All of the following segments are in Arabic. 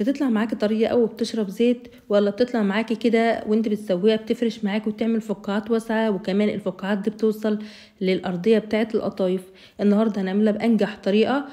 بتطلع معاكي طريه او بتشرب زيت ولا بتطلع معاكي كده وانت بتسويها بتفرش معاكي وبتعمل فقاعات واسعه وكمان الفقاعات دي بتوصل للارضيه بتاعه القطايف النهارده هنعملها بانجح طريقه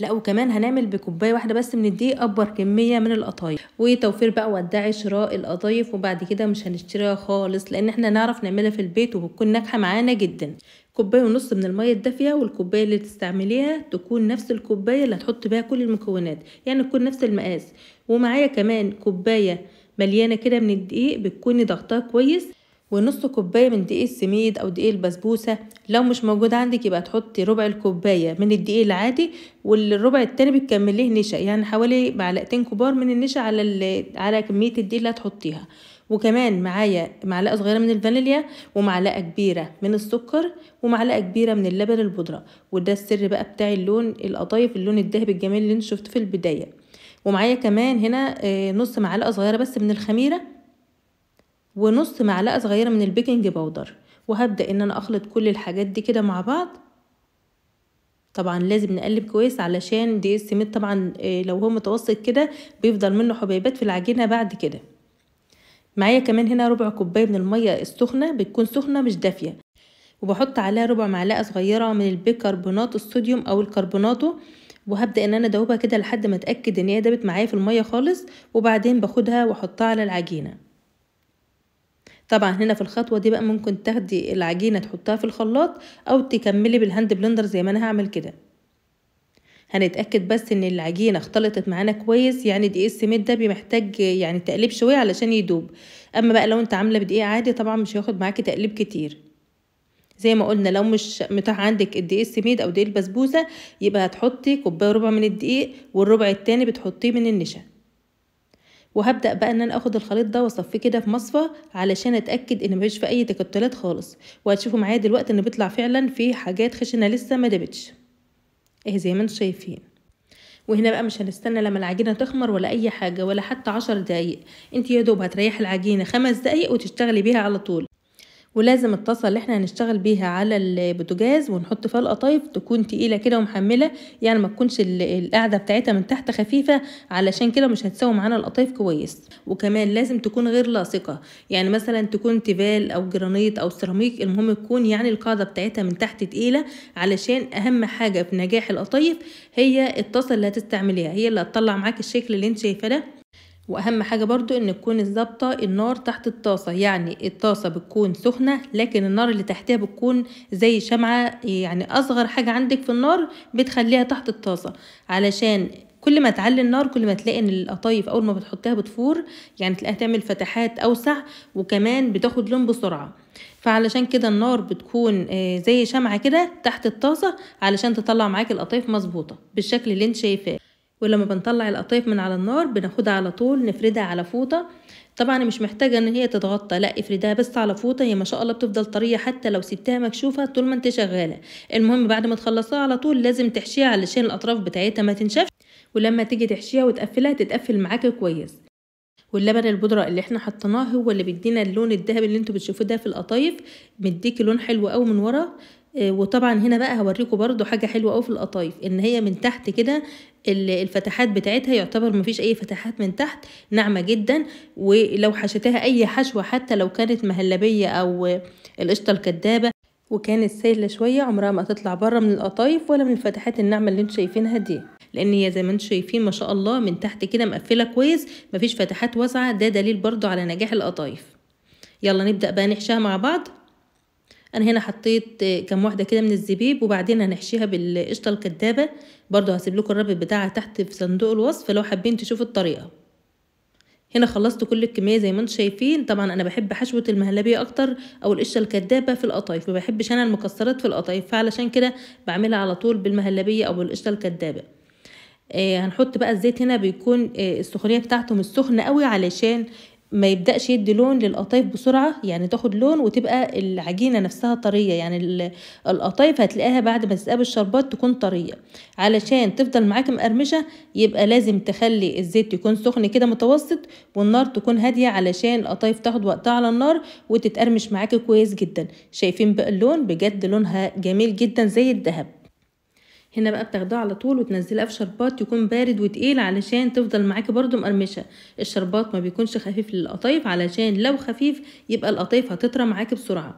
لا وكمان هنعمل بكوبايه واحده بس من الدقيق اكبر كميه من القطايف وتوفير بقى وادعي شراء القطايف وبعد كده مش هنشتريها خالص لان احنا نعرف نعملها في البيت وبتكون ناجحه معانا جدا كوبايه ونص من الميه الدافيه والكوبايه اللي تستعمليها تكون نفس الكوبايه اللي هتحط بيها كل المكونات يعني تكون نفس المقاس ومعايا كمان كوبايه مليانه كده من الدقيق بتكوني ضغطها كويس ونص كوبايه من دقيق السميد او دقيق البسبوسه لو مش موجود عندك يبقى تحطي ربع الكوبايه من الدقيق العادي والربع التاني بتكمليه نشا يعني حوالي معلقتين كبار من النشا على ال... على كميه الدقيق اللي هتحطيها وكمان معايا معلقه صغيره من الفانيليا ومعلقه كبيره من السكر ومعلقه كبيره من اللبن البودره وده السر بقى بتاع اللون القطايف اللون الذهبي الجميل اللي انت شفته في البدايه ومعايا كمان هنا آه، نص معلقه صغيره بس من الخميره ونص معلقة صغيرة من البيكنج بودر وهبدأ ان انا اخلط كل الحاجات دي كده مع بعض طبعا لازم نقلب كويس علشان دي السميد طبعا آه، لو هو متوسط كده بيفضل منه حبيبات في العجينة بعد كده معايا كمان هنا ربع كوباية من المية السخنة بتكون سخنة مش دافية وبحط عليها ربع معلقة صغيرة من البيكربونات الصوديوم او الكربوناتو وهبدا ان انا ادوبها كده لحد ما اتاكد ان هي دابت معايا في الميه خالص وبعدين باخدها واحطها على العجينه طبعا هنا في الخطوه دي بقى ممكن تاخدي العجينه تحطها في الخلاط او تكملي بالهاند بلندر زي ما انا هعمل كده هنتاكد بس ان العجينه اختلطت معانا كويس يعني دقيق السميد ده بيحتاج يعني تقليب شويه علشان يدوب اما بقى لو انت عامله بدقيق عادي طبعا مش هياخد معاكي تقليب كتير زي ما قلنا لو مش متاح عندك الدقيق السميد او دقيق البسبوسه يبقى هتحطي كوبايه ربع من الدقيق والربع التاني بتحطيه من النشا وهبدأ بقى ان انا اخد الخليط ده واصفيه كده في مصفى علشان اتأكد ان مفيش فيه اي تكتلات خالص وهتشوفوا معايا دلوقتي ان بيطلع فعلا في حاجات خشنة لسه ما دبتش اهي زي ما انتم شايفين وهنا بقى مش هنستنى لما العجينة تخمر ولا أي حاجة ولا حتى عشر دقايق انت يا دوب هتريحي العجينة خمس دقايق وتشتغلي بيها على طول ولازم الطاسه اللي احنا هنشتغل بيها على البوتاجاز ونحط فيها القطايف تكون تقيله كده ومحمله يعني ما تكونش القاعده بتاعتها من تحت خفيفه علشان كده مش هتساوي معانا القطايف كويس وكمان لازم تكون غير لاصقه يعني مثلا تكون تيفال او جرانيت او سيراميك المهم تكون يعني القاعده بتاعتها من تحت تقيله علشان اهم حاجه في نجاح القطايف هي الطاسه اللي هتستعمليها هي اللي هتطلع معاك الشكل اللي انت شايفاه ده واهم حاجه برضو ان تكون الظابطه النار تحت الطاسه يعني الطاسه بتكون سخنه لكن النار اللي تحتها بتكون زي شمعه يعني اصغر حاجه عندك في النار بتخليها تحت الطاسه علشان كل ما تعلي النار كل ما تلاقي ان القطايف اول ما بتحطها بتفور يعني تلاقيها تعمل فتحات اوسع وكمان بتاخد لون بسرعه فعلشان كده النار بتكون آه، زي شمعه كده تحت الطاسه علشان تطلع معاك القطايف مظبوطه بالشكل اللي انت شايفاه ولما بنطلع القطايف من على النار بناخدها على طول نفردها على فوطة طبعا مش محتاجة ان هي تتغطى لا افردها بس على فوطة هي ما شاء الله بتفضل طرية حتى لو سبتها مكشوفة طول ما انت شغالة المهم بعد ما تخلصها على طول لازم تحشيها علشان الاطراف بتاعتها ما تنشفش ولما تيجي تحشيها وتقفلها تتقفل معاك كويس واللبن البودرة اللي احنا حطيناه هو اللي بيدينا اللون الذهبي اللي انتوا بتشوفوه ده في القطايف مديكي لون حلو قوي من ورا آه، وطبعا هنا بقى هوريكم برضو حاجه حلوه أو في القطايف ان هي من تحت كده الفتحات بتاعتها يعتبر مفيش اي فتحات من تحت ناعمه جدا ولو حشتها اي حشوه حتى لو كانت مهلبيه او القشطه الكدابه وكانت سهلة شويه عمرها ما هتطلع بره من القطايف ولا من الفتحات الناعمه اللي انتوا شايفينها دي لان هي زي ما انتوا شايفين ما شاء الله من تحت كده مقفله كويس مفيش فتحات واسعه ده دليل برضو على نجاح القطايف يلا نبدا بقى نحشيها مع بعض انا هنا حطيت كام واحده كده من الزبيب وبعدين هنحشيها بالقشطه الكدابه برضو هسيب لكم الرابط بتاعها تحت في صندوق الوصف لو حابين تشوفوا الطريقه هنا خلصت كل الكميه زي ما انتم شايفين طبعا انا بحب حشوه المهلبيه اكتر او القشطه الكدابه في القطايف ما بحبش انا المكسرات في القطايف فعلشان كده بعملها على طول بالمهلبيه او القشطه الكدابه آه هنحط بقى الزيت هنا بيكون آه السخونيه بتاعته مش سخنه قوي علشان ما يبداش يدي لون للقطايف بسرعه يعني تاخد لون وتبقى العجينه نفسها طريه يعني القطايف هتلاقيها بعد ما تتقابل الشربات تكون طريه علشان تفضل معاك مقرمشه يبقى لازم تخلي الزيت يكون سخن كده متوسط والنار تكون هاديه علشان القطايف تاخد وقتها على النار وتتقرمش معاك كويس جدا شايفين بقى اللون بجد لونها جميل جدا زي الذهب هنا بقى بتاخدوه على طول وتنزليه في شربات يكون بارد وتقيل علشان تفضل معاكي برضو مقرمشه الشربات ما بيكونش خفيف للقطايف علشان لو خفيف يبقى القطايف هتطرى معاكي بسرعه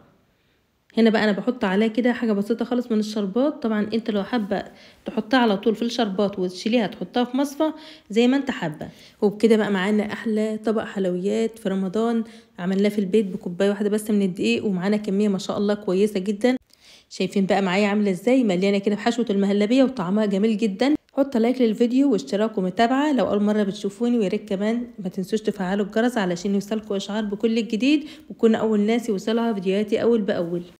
هنا بقى انا بحط عليها كده حاجه بسيطه خالص من الشربات طبعا انت لو حابه تحطها على طول في الشربات وتشيليها تحطها في مصفى زي ما انت حابه وبكده بقى معانا احلى طبق حلويات في رمضان عملناه في البيت بكوبايه واحده بس من الدقيق ومعانا كميه ما شاء الله كويسه جدا شايفين بقى معايا عامله ازاي مليانه كده بحشوه المهلبيه وطعمها جميل جدا حط لايك للفيديو واشتراك ومتابعه لو اول مره بتشوفوني ويا ريت كمان ما تنسوش تفعلوا الجرس علشان يوصلكوا اشعار بكل الجديد وتكونوا اول ناس يوصلها فيديوهاتي اول باول